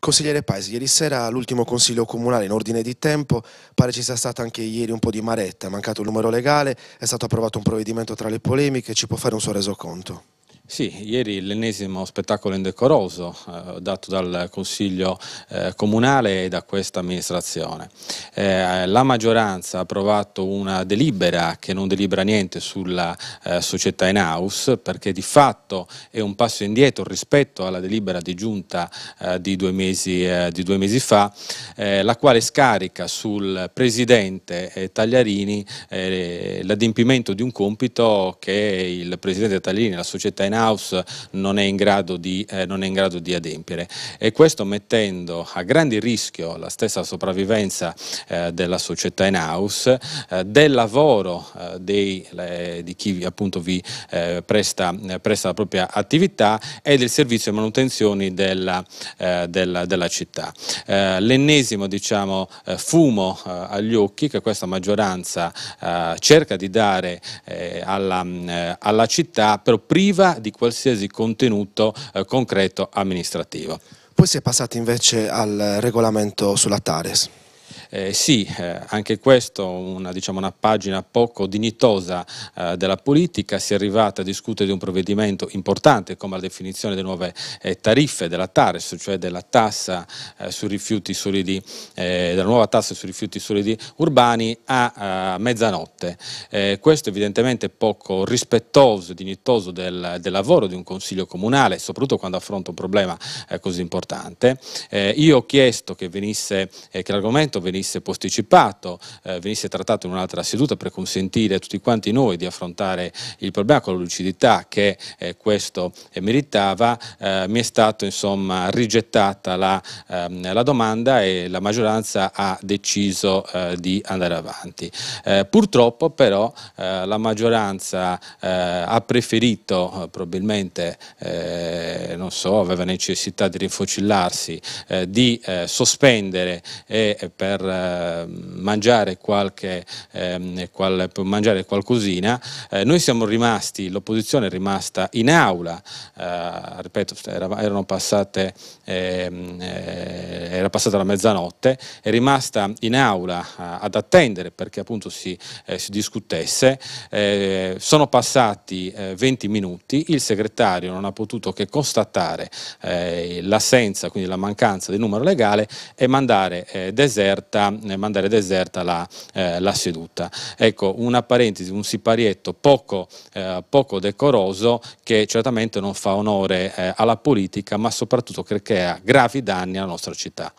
Consigliere Paesi, ieri sera all'ultimo Consiglio Comunale in ordine di tempo pare ci sia stata anche ieri un po' di maretta, è mancato il numero legale, è stato approvato un provvedimento tra le polemiche, ci può fare un suo resoconto? Sì, ieri l'ennesimo spettacolo indecoroso eh, dato dal Consiglio eh, Comunale e da questa amministrazione. Eh, la maggioranza ha approvato una delibera che non delibera niente sulla eh, società in house perché di fatto è un passo indietro rispetto alla delibera di giunta eh, di due, mesi, eh, di, due mesi, fa, la quale scarica sul Presidente Tagliarini l'adempimento di un compito che il Presidente Tagliarini e la società in house house non è in grado di, eh, è in grado di adempiere e questo mettendo a grande rischio la stessa sopravvivenza eh, della società in house, eh, del lavoro eh, dei, le, di chi appunto vi eh, presta, eh, presta, la propria attività e del servizio di manutenzione della, della, della città. l'ennesimo diciamo, fumo agli occhi che questa maggioranza cerca di dare alla, mm, alla città, però priva di di qualsiasi contenuto eh, concreto amministrativo. Poi si è passati invece al regolamento sulla Tares. Eh, sì, eh, anche questo una, diciamo, una pagina poco dignitosa eh, della politica, si è arrivata a discutere di un provvedimento importante come la definizione delle nuove eh, tariffe della TARES, cioè della tassa eh, sui rifiuti solidi, eh, della nuova tassa sui rifiuti solidi urbani a, a mezzanotte. questo evidentemente è poco rispettoso e dignitoso del, del, lavoro di un consiglio comunale, soprattutto quando affronta un problema così importante. io ho chiesto che, venisse, che l'argomento venisse venisse posticipato, eh, venisse trattato in un'altra seduta per consentire a tutti quanti noi di affrontare il problema con la lucidità che eh, questo eh, meritava, eh, mi è stata insomma rigettata la, ehm, la, domanda e la maggioranza ha deciso eh, di andare avanti. purtroppo però la maggioranza ha preferito probabilmente, non so, aveva necessità di rinfocillarsi, di sospendere e per eh, mangiare, qualche, ehm, qual, per mangiare qualcosina. Eh, noi siamo rimasti, l'opposizione è rimasta in aula, eh, ripeto, erano passate, ehm, era passata la mezzanotte, è rimasta in aula ad attendere perché appunto si, si discutesse. sono passati 20 minuti, il segretario non ha potuto che constatare l'assenza, quindi la mancanza del numero legale e mandare deserta deserta, eh, mandare deserta la, eh, la, seduta. Ecco, una parentesi, un siparietto poco, eh, poco decoroso che certamente non fa onore eh, alla politica, ma soprattutto che crea gravi danni alla nostra città.